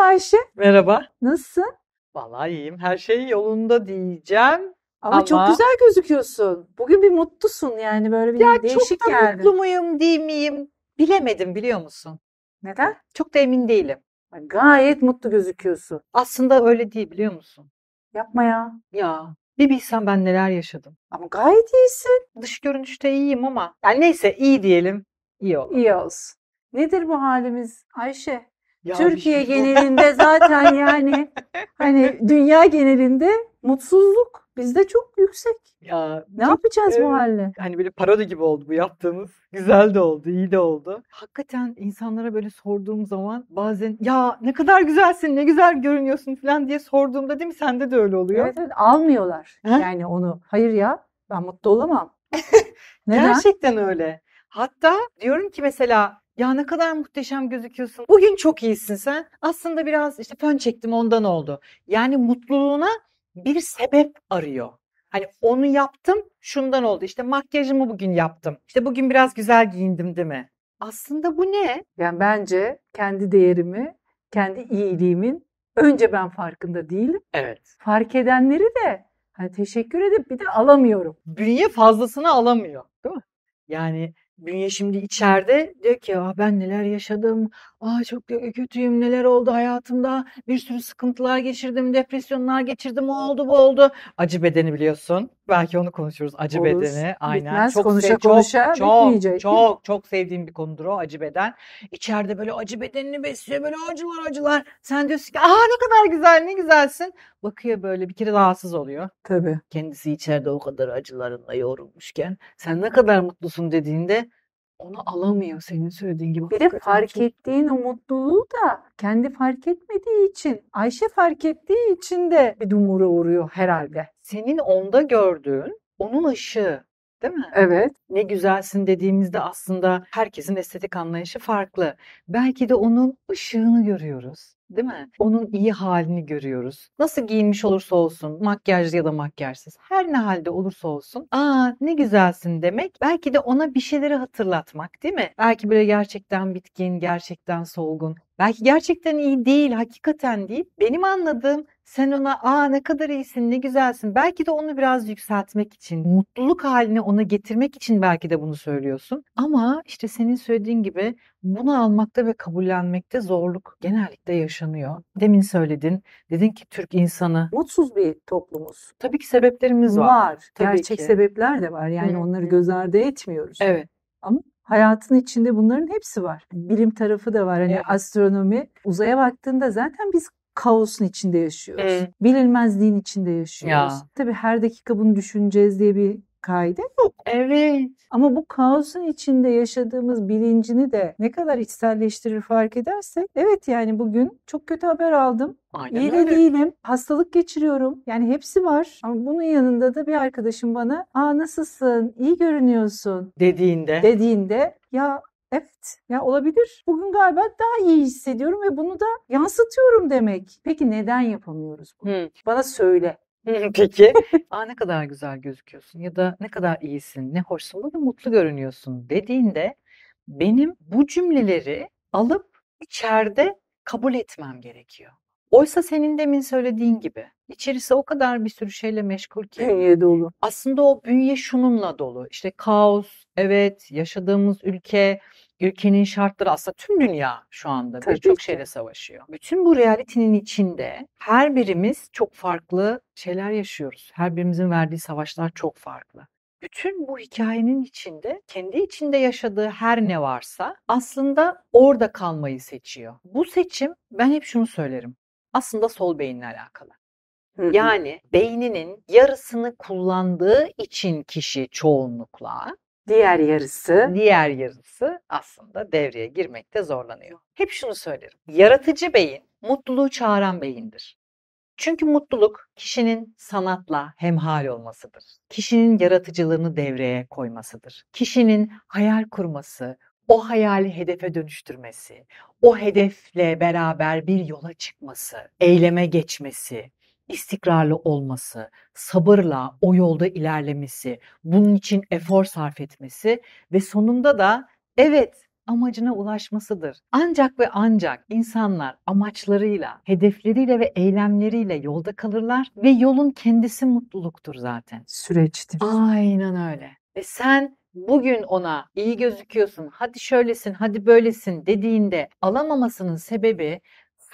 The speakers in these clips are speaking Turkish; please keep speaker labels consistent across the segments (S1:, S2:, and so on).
S1: Merhaba Ayşe. Merhaba. Nasılsın? Vallahi iyiyim. Her şey yolunda diyeceğim.
S2: Ama, Ama çok güzel
S1: gözüküyorsun. Bugün bir mutlusun yani böyle bir ya değişik çok da mutlu muyum değil miyim bilemedim biliyor musun? Neden? Çok da emin değilim. gayet mutlu gözüküyorsun. Aslında öyle değil biliyor musun? Yapma ya. Ya bir bilsen ben neler yaşadım. Ama gayet iyisin. Dış görünüşte iyiyim ama. Yani neyse iyi diyelim. İyi olsun. İyi olsun. Nedir bu halimiz Ayşe?
S2: Ya Türkiye şey genelinde
S1: zaten yani hani dünya genelinde mutsuzluk bizde çok yüksek. Ya ne çok, yapacağız e, bu halde? Hani böyle parodi gibi oldu bu yaptığımız. Güzel de oldu, iyi de oldu. Hakikaten insanlara böyle sorduğum zaman bazen ya ne kadar güzelsin, ne güzel görünüyorsun falan diye sorduğumda değil mi sende de öyle oluyor? Evet, evet almıyorlar He? yani onu. Hayır ya ben mutlu olamam. Neden? Gerçekten öyle. Hatta diyorum ki mesela ya ne kadar muhteşem gözüküyorsun. Bugün çok iyisin sen. Aslında biraz işte fön çektim ondan oldu. Yani mutluluğuna bir sebep arıyor. Hani onu yaptım şundan oldu. İşte makyajımı bugün yaptım. İşte bugün biraz güzel giyindim değil mi? Aslında bu ne? Yani bence kendi değerimi, kendi iyiliğimin önce ben farkında değilim. Evet. Fark edenleri de hani teşekkür edip bir de alamıyorum. Bünye fazlasını alamıyor değil mi? Yani bünye şimdi içeride diyor ki ah ben neler yaşadım Ay ah, çok kötüyüm neler oldu hayatımda bir sürü sıkıntılar geçirdim depresyonlar geçirdim o oldu bu oldu. Acı bedeni biliyorsun belki onu konuşuruz acı Olur. bedeni aynen. Bitmez çok konuşa sev- konuşa çok, bitmeyecek. Çok, çok çok sevdiğim bir konudur o acı beden. İçeride böyle acı bedenini besliyor böyle acılar acılar. Sen diyorsun ki aa ah, ne kadar güzel ne güzelsin. Bakıyor böyle bir kere rahatsız oluyor. Tabii. Kendisi içeride o kadar acılarınla yoğrulmuşken sen ne kadar mutlusun dediğinde onu alamıyor senin söylediğin gibi. Bir de fark çok... ettiğin o mutluluğu da kendi fark etmediği için, Ayşe fark ettiği için de bir dumura uğruyor herhalde. Senin onda gördüğün onun ışığı değil mi? Evet. Ne güzelsin dediğimizde aslında herkesin estetik anlayışı farklı. Belki de onun ışığını görüyoruz değil mi? Onun iyi halini görüyoruz. Nasıl giyinmiş olursa olsun, makyajlı ya da makyajsız, her ne halde olursa olsun, aa ne güzelsin demek. Belki de ona bir şeyleri hatırlatmak, değil mi? Belki böyle gerçekten bitkin, gerçekten solgun, Belki gerçekten iyi değil, hakikaten değil. Benim anladığım sen ona aa ne kadar iyisin, ne güzelsin. Belki de onu biraz yükseltmek için, mutluluk haline ona getirmek için belki de bunu söylüyorsun. Ama işte senin söylediğin gibi bunu almakta ve kabullenmekte zorluk genellikle yaşanıyor. Demin söyledin, dedin ki Türk insanı. Mutsuz bir toplumuz. Tabii ki sebeplerimiz var. var. Tabii Gerçek ki. sebepler de var. Yani onları göz ardı etmiyoruz. Evet. Ama hayatın içinde bunların hepsi var. Bilim tarafı da var. Hani evet. astronomi uzaya baktığında zaten biz kaosun içinde yaşıyoruz. Evet. Bilinmezliğin içinde yaşıyoruz. Ya. Tabii her dakika bunu düşüneceğiz diye bir kaide yok. Evet. Ama bu kaosun içinde yaşadığımız bilincini de ne kadar içselleştirir fark edersek evet yani bugün çok kötü haber aldım. Aynen İyi de değilim. Hastalık geçiriyorum. Yani hepsi var. Ama bunun yanında da bir arkadaşım bana aa nasılsın? İyi görünüyorsun. Dediğinde. Dediğinde ya Evet ya olabilir. Bugün galiba daha iyi hissediyorum ve bunu da yansıtıyorum demek. Peki neden yapamıyoruz bunu? Hmm. Bana söyle peki. "A, ne kadar güzel gözüküyorsun." ya da "Ne kadar iyisin, ne hoşsun, ne mutlu görünüyorsun." dediğinde benim bu cümleleri alıp içeride kabul etmem gerekiyor. Oysa senin demin söylediğin gibi içerisi o kadar bir sürü şeyle meşgul ki Bünye dolu. aslında o bünye şununla dolu: İşte kaos, evet, yaşadığımız ülke, ülkenin şartları aslında tüm dünya şu anda birçok şeyle savaşıyor. Bütün bu realitinin içinde her birimiz çok farklı şeyler yaşıyoruz. Her birimizin verdiği savaşlar çok farklı. Bütün bu hikayenin içinde kendi içinde yaşadığı her ne varsa aslında orada kalmayı seçiyor. Bu seçim ben hep şunu söylerim. Aslında sol beyinle alakalı. Yani beyninin yarısını kullandığı için kişi çoğunlukla Diğer yarısı. Diğer yarısı aslında devreye girmekte zorlanıyor. Hep şunu söylerim. Yaratıcı beyin mutluluğu çağıran beyindir. Çünkü mutluluk kişinin sanatla hemhal olmasıdır. Kişinin yaratıcılığını devreye koymasıdır. Kişinin hayal kurması, o hayali hedefe dönüştürmesi, o hedefle beraber bir yola çıkması, eyleme geçmesi, istikrarlı olması, sabırla o yolda ilerlemesi, bunun için efor sarf etmesi ve sonunda da evet amacına ulaşmasıdır. Ancak ve ancak insanlar amaçlarıyla, hedefleriyle ve eylemleriyle yolda kalırlar ve yolun kendisi mutluluktur zaten. Süreçtir. Aynen öyle. Ve sen bugün ona iyi gözüküyorsun, hadi şöylesin, hadi böylesin dediğinde alamamasının sebebi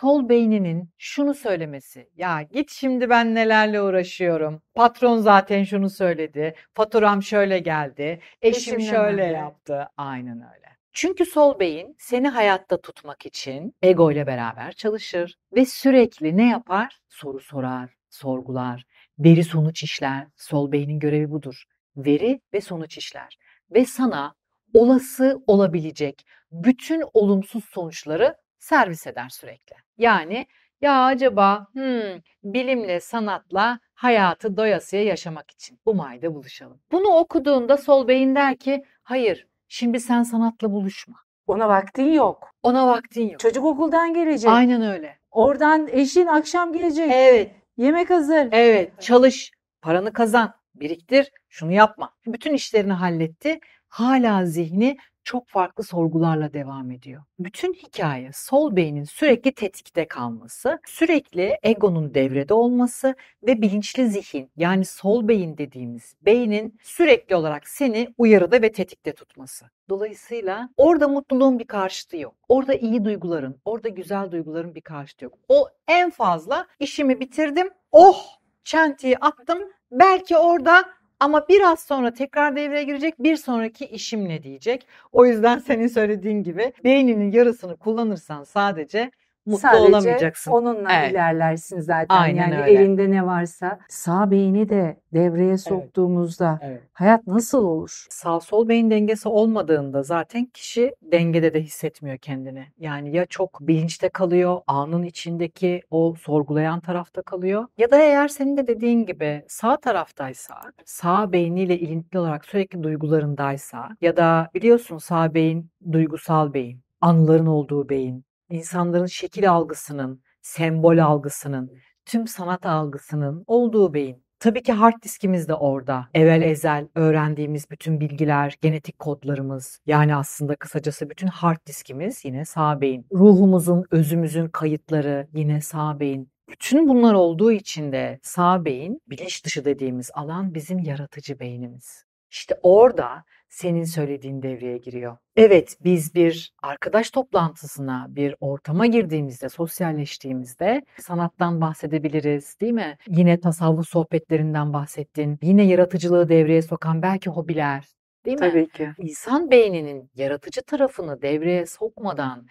S1: sol beyninin şunu söylemesi. Ya git şimdi ben nelerle uğraşıyorum. Patron zaten şunu söyledi. Faturam şöyle geldi. Eşim Eşimle şöyle mi? yaptı. Aynen öyle. Çünkü sol beyin seni hayatta tutmak için ego ile beraber çalışır ve sürekli ne yapar? Soru sorar, sorgular, veri sonuç işler. Sol beynin görevi budur. Veri ve sonuç işler ve sana olası olabilecek bütün olumsuz sonuçları servis eder sürekli. Yani ya acaba hmm, bilimle, sanatla hayatı doyasıya yaşamak için Umay'da buluşalım. Bunu okuduğunda sol beyin der ki hayır şimdi sen sanatla buluşma. Ona vaktin yok. Ona vaktin yok. Çocuk okuldan gelecek. Aynen öyle. Oradan eşin akşam gelecek. Evet. Yemek hazır. Evet. Çalış. Paranı kazan. Biriktir. Şunu yapma. Bütün işlerini halletti. Hala zihni çok farklı sorgularla devam ediyor. Bütün hikaye sol beynin sürekli tetikte kalması, sürekli egonun devrede olması ve bilinçli zihin yani sol beyin dediğimiz beynin sürekli olarak seni uyarıda ve tetikte tutması. Dolayısıyla orada mutluluğun bir karşıtı yok. Orada iyi duyguların, orada güzel duyguların bir karşıtı yok. O en fazla işimi bitirdim, oh çentiyi attım. Belki orada ama biraz sonra tekrar devreye girecek bir sonraki işim ne diyecek. O yüzden senin söylediğin gibi beyninin yarısını kullanırsan sadece mutlu Sadece olamayacaksın. onunla evet. ilerlersin zaten. Aynen yani öyle. elinde ne varsa. Sağ beyni de devreye soktuğumuzda evet. Evet. hayat nasıl olur? Sağ sol beyin dengesi olmadığında zaten kişi dengede de hissetmiyor kendini. Yani ya çok bilinçte kalıyor, anın içindeki o sorgulayan tarafta kalıyor. Ya da eğer senin de dediğin gibi sağ taraftaysa, sağ beyniyle ilintili olarak sürekli duygularındaysa ya da biliyorsun sağ beyin duygusal beyin anıların olduğu beyin, insanların şekil algısının, sembol algısının, tüm sanat algısının olduğu beyin. Tabii ki hard diskimiz de orada. Evvel ezel öğrendiğimiz bütün bilgiler, genetik kodlarımız yani aslında kısacası bütün hard diskimiz yine sağ beyin. Ruhumuzun, özümüzün kayıtları yine sağ beyin. Bütün bunlar olduğu için de sağ beyin, bilinç dışı dediğimiz alan bizim yaratıcı beynimiz. İşte orada senin söylediğin devreye giriyor. Evet biz bir arkadaş toplantısına, bir ortama girdiğimizde, sosyalleştiğimizde sanattan bahsedebiliriz değil mi? Yine tasavvuf sohbetlerinden bahsettin. Yine yaratıcılığı devreye sokan belki hobiler değil mi? Tabii ki. İnsan beyninin yaratıcı tarafını devreye sokmadan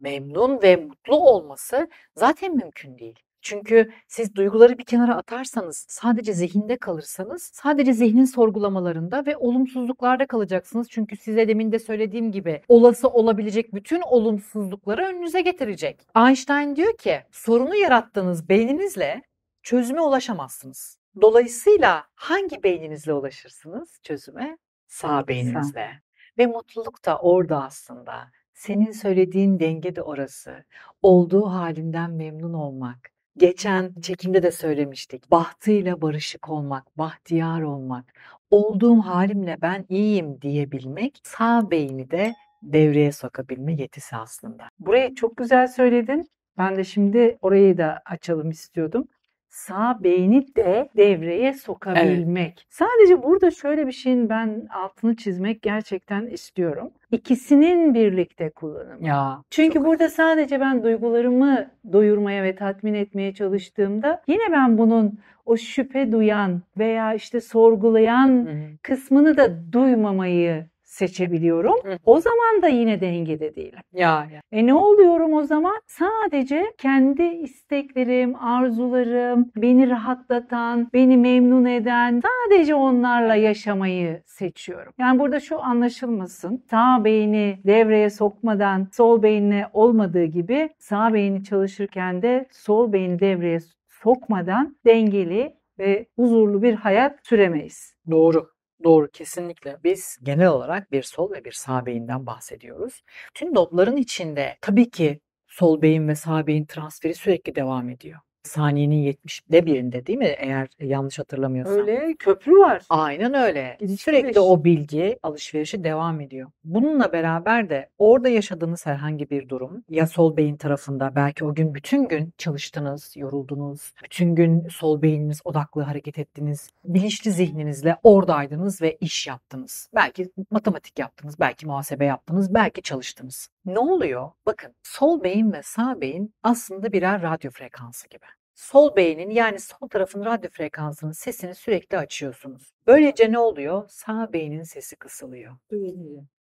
S1: memnun ve mutlu olması zaten mümkün değil. Çünkü siz duyguları bir kenara atarsanız, sadece zihinde kalırsanız, sadece zihnin sorgulamalarında ve olumsuzluklarda kalacaksınız. Çünkü size demin de söylediğim gibi olası olabilecek bütün olumsuzlukları önünüze getirecek. Einstein diyor ki, sorunu yarattığınız beyninizle çözüme ulaşamazsınız. Dolayısıyla hangi beyninizle ulaşırsınız çözüme? Sağ beyninizle. Ve mutluluk da orada aslında. Senin söylediğin denge de orası. Olduğu halinden memnun olmak. Geçen çekimde de söylemiştik. Bahtıyla barışık olmak, bahtiyar olmak, olduğum halimle ben iyiyim diyebilmek sağ beyni de devreye sokabilme yetisi aslında. Burayı çok güzel söyledin. Ben de şimdi orayı da açalım istiyordum sağ beyni de devreye sokabilmek. Evet. Sadece burada şöyle bir şeyin ben altını çizmek gerçekten istiyorum. İkisinin birlikte kullanımı. Ya, Çünkü çok... burada sadece ben duygularımı doyurmaya ve tatmin etmeye çalıştığımda yine ben bunun o şüphe duyan veya işte sorgulayan Hı-hı. kısmını da duymamayı seçebiliyorum. Hı. O zaman da yine dengede değilim. Ya, ya. E ne oluyorum o zaman? Sadece kendi isteklerim, arzularım, beni rahatlatan, beni memnun eden sadece onlarla yaşamayı seçiyorum. Yani burada şu anlaşılmasın. Sağ beyni devreye sokmadan sol beynine olmadığı gibi sağ beyni çalışırken de sol beyni devreye sokmadan dengeli ve huzurlu bir hayat süremeyiz. Doğru. Doğru kesinlikle. Biz genel olarak bir sol ve bir sağ beyinden bahsediyoruz. Tüm lobların içinde tabii ki sol beyin ve sağ beyin transferi sürekli devam ediyor saniyenin 70'de birinde değil mi? Eğer e, yanlış hatırlamıyorsam. Öyle köprü var. Aynen öyle. İlişki Sürekli o bilgi alışverişi devam ediyor. Bununla beraber de orada yaşadığınız herhangi bir durum ya sol beyin tarafında belki o gün bütün gün çalıştınız, yoruldunuz. Bütün gün sol beyniniz odaklı hareket ettiniz. Bilinçli zihninizle oradaydınız ve iş yaptınız. Belki matematik yaptınız, belki muhasebe yaptınız, belki çalıştınız. Ne oluyor? Bakın sol beyin ve sağ beyin aslında birer radyo frekansı gibi sol beynin yani sol tarafın radyo frekansının sesini sürekli açıyorsunuz. Böylece ne oluyor? Sağ beynin sesi kısılıyor.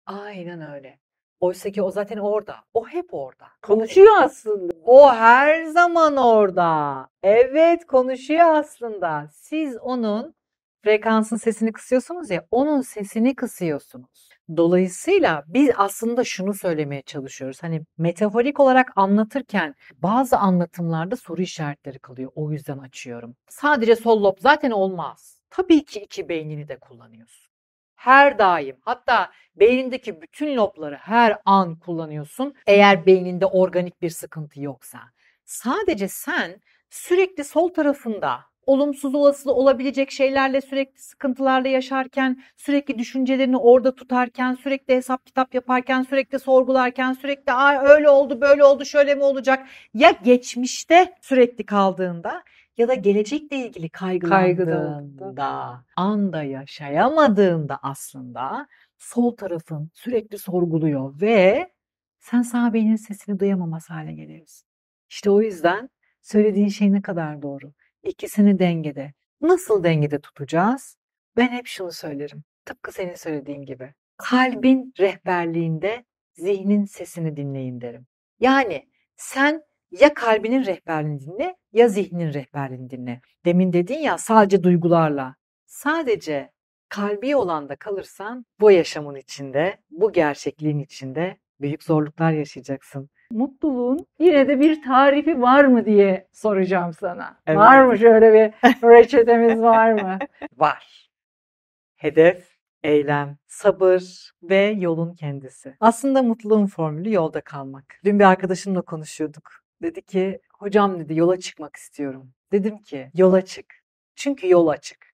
S1: Aynen öyle. Oysa ki o zaten orada. O hep orada. Konuşuyor aslında. O her zaman orada. Evet konuşuyor aslında. Siz onun frekansın sesini kısıyorsunuz ya onun sesini kısıyorsunuz. Dolayısıyla biz aslında şunu söylemeye çalışıyoruz. Hani metaforik olarak anlatırken bazı anlatımlarda soru işaretleri kalıyor. O yüzden açıyorum. Sadece sol lob zaten olmaz. Tabii ki iki beynini de kullanıyorsun. Her daim hatta beynindeki bütün lobları her an kullanıyorsun. Eğer beyninde organik bir sıkıntı yoksa. Sadece sen sürekli sol tarafında olumsuz olası olabilecek şeylerle sürekli sıkıntılarla yaşarken, sürekli düşüncelerini orada tutarken, sürekli hesap kitap yaparken, sürekli sorgularken, sürekli "ay öyle oldu, böyle oldu, şöyle mi olacak ya geçmişte sürekli kaldığında ya da gelecekle ilgili kaygılandığında, anda yaşayamadığında aslında sol tarafın sürekli sorguluyor ve sen sağ beynin sesini duyamamaz hale geliyorsun. İşte o yüzden söylediğin şey ne kadar doğru. İkisini dengede. Nasıl dengede tutacağız? Ben hep şunu söylerim. Tıpkı senin söylediğin gibi. Kalbin rehberliğinde zihnin sesini dinleyin derim. Yani sen ya kalbinin rehberliğini dinle ya zihnin rehberliğini dinle. Demin dedin ya sadece duygularla. Sadece kalbi olanda kalırsan bu yaşamın içinde, bu gerçekliğin içinde büyük zorluklar yaşayacaksın mutluluğun yine de bir tarifi var mı diye soracağım sana. Evet. Var mı şöyle bir reçetemiz var mı? Var. Hedef, eylem, sabır ve yolun kendisi. Aslında mutluluğun formülü yolda kalmak. Dün bir arkadaşımla konuşuyorduk. Dedi ki hocam dedi yola çıkmak istiyorum. Dedim ki yola çık. Çünkü yol açık.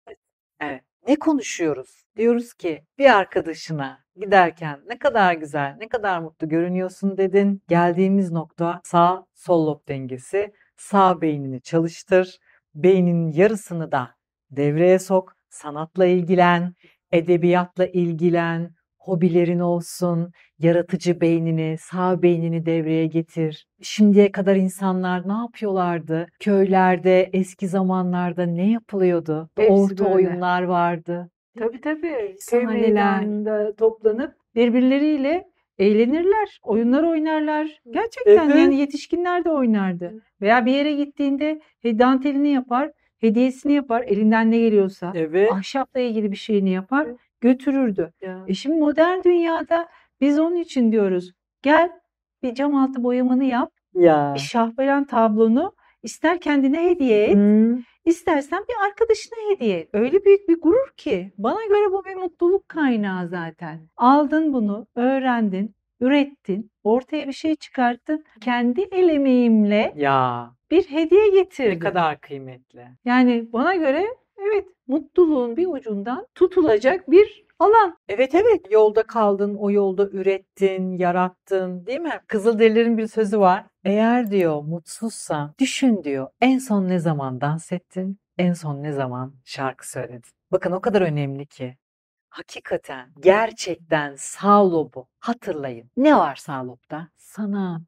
S1: Evet. Ne konuşuyoruz? Diyoruz ki bir arkadaşına giderken ne kadar güzel, ne kadar mutlu görünüyorsun dedin. Geldiğimiz nokta sağ sol lob dengesi. Sağ beynini çalıştır. beynin yarısını da devreye sok. Sanatla ilgilen, edebiyatla ilgilen, hobilerin olsun, yaratıcı beynini, sağ beynini devreye getir. Şimdiye kadar insanlar ne yapıyorlardı? Köylerde, eski zamanlarda ne yapılıyordu? Hepsi Orta böyle. oyunlar vardı. Tabii tabii. Köy meydanında toplanıp birbirleriyle eğlenirler, oyunlar oynarlar. Gerçekten evet. yani yetişkinler de oynardı. Veya bir yere gittiğinde dantelini yapar, hediyesini yapar, elinden ne geliyorsa. Evet. Ahşapla ilgili bir şeyini yapar, götürürdü. Ya. E şimdi modern dünyada biz onun için diyoruz. Gel bir cam altı boyamanı yap. Ya. Bir şahbelen tablonu ister kendine hediye et. Hmm İstersen bir arkadaşına hediye. Öyle büyük bir gurur ki. Bana göre bu bir mutluluk kaynağı zaten. Aldın bunu, öğrendin, ürettin, ortaya bir şey çıkarttın. Kendi el emeğimle ya bir hediye getirdim. Ne kadar kıymetli. Yani bana göre evet mutluluğun bir ucundan tutulacak bir falan. Evet evet yolda kaldın, o yolda ürettin, yarattın değil mi? Kızılderililerin bir sözü var. Eğer diyor mutsuzsa düşün diyor en son ne zaman dans ettin, en son ne zaman şarkı söyledin. Bakın o kadar önemli ki. Hakikaten gerçekten Sağlob'u hatırlayın. Ne var Sağlob'da? Sanat,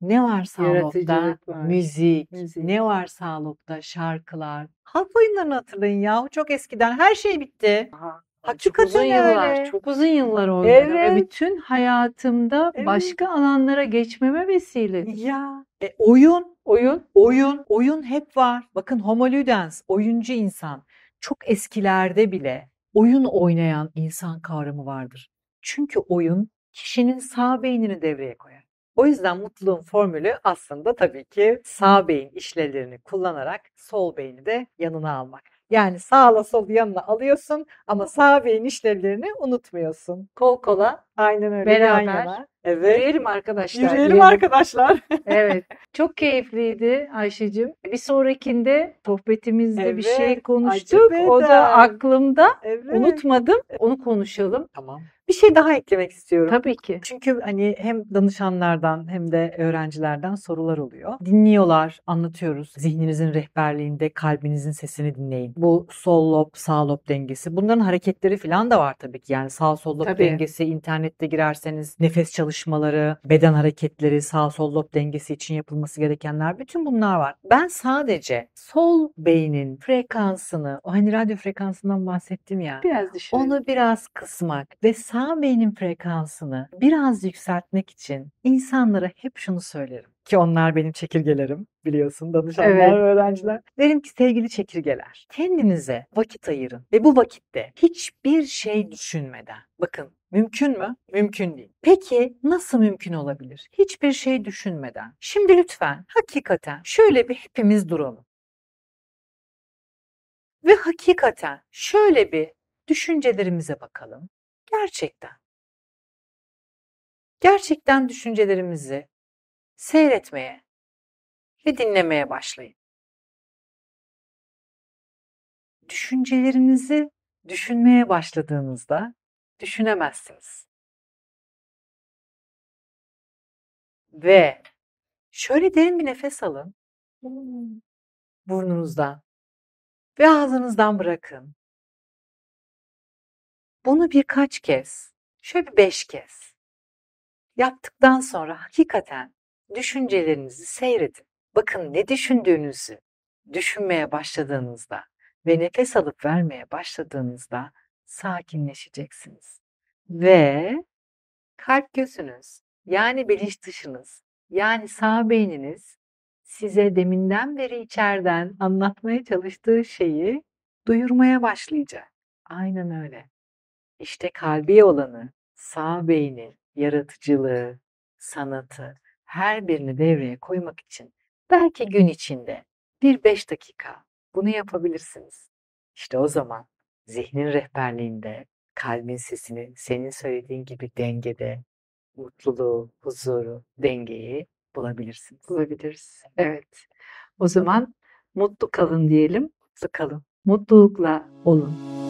S1: ne var Sağlok'ta? Müzik. Müzik. Ne var Sağlok'ta? Şarkılar. Halk oyunlarını hatırlayın ya. çok eskiden. Her şey bitti. Aha. Hakikaten çok uzun öyle. yıllar, çok uzun yıllar oldu Evet. Ve bütün hayatımda evet. başka alanlara geçmeme vesiledir. Ya e, oyun, oyun, oyun, oyun hep var. Bakın Homo ludens, oyuncu insan. Çok eskilerde bile oyun oynayan insan kavramı vardır. Çünkü oyun kişinin sağ beynini devreye koyar. O yüzden mutluluğun formülü aslında tabii ki sağ beyin işlevlerini kullanarak sol beyni de yanına almak. Yani sağla sol yanına alıyorsun ama sağ beyin işlevlerini unutmuyorsun. Kol kola. Aynen öyle. Beraber. Yan yana. Evet. Yürüyelim arkadaşlar. Yürüyelim diyelim. arkadaşlar. evet. Çok keyifliydi Ayşe'cim. Bir sonrakinde sohbetimizde evet. bir şey konuştuk. Acı o da aklımda. Evet. Unutmadım. Onu konuşalım. Tamam. Bir şey daha eklemek istiyorum. Tabii ki. Çünkü hani hem danışanlardan hem de öğrencilerden sorular oluyor. Dinliyorlar, anlatıyoruz. Zihninizin rehberliğinde kalbinizin sesini dinleyin. Bu sol lob, sağ lob dengesi. Bunların hareketleri falan da var tabii ki. Yani sağ sol lob tabii. dengesi, internette girerseniz nefes çalışmaları, beden hareketleri, sağ sol lob dengesi için yapılması gerekenler. Bütün bunlar var. Ben sadece sol beynin frekansını, o hani radyo frekansından bahsettim ya. Biraz düşün. Onu biraz kısmak ve sağ beynin frekansını biraz yükseltmek için insanlara hep şunu söylerim ki onlar benim çekirgelerim biliyorsun danışanlar evet. öğrenciler. Derim ki sevgili çekirgeler kendinize vakit ayırın ve bu vakitte hiçbir şey düşünmeden bakın Mümkün mü? Mümkün değil. Peki nasıl mümkün olabilir? Hiçbir şey düşünmeden. Şimdi lütfen hakikaten şöyle bir hepimiz duralım. Ve hakikaten şöyle bir düşüncelerimize bakalım. Gerçekten. Gerçekten düşüncelerimizi seyretmeye ve dinlemeye başlayın. Düşüncelerinizi düşünmeye başladığınızda düşünemezsiniz. Ve şöyle derin bir nefes alın. Burnunuzdan ve ağzınızdan bırakın. Bunu birkaç kez, şöyle bir beş kez yaptıktan sonra hakikaten düşüncelerinizi seyredin. Bakın ne düşündüğünüzü düşünmeye başladığınızda ve nefes alıp vermeye başladığınızda sakinleşeceksiniz. Ve kalp gözünüz yani bilinç dışınız yani sağ beyniniz size deminden beri içeriden anlatmaya çalıştığı şeyi duyurmaya başlayacak. Aynen öyle. İşte kalbi olanı, sağ beynin yaratıcılığı, sanatı her birini devreye koymak için belki gün içinde bir beş dakika bunu yapabilirsiniz. İşte o zaman zihnin rehberliğinde, kalbin sesini senin söylediğin gibi dengede, mutluluğu, huzuru, dengeyi bulabilirsiniz. Bulabiliriz. Evet. O zaman mutlu kalın diyelim. Mutlu kalın. Mutlulukla olun.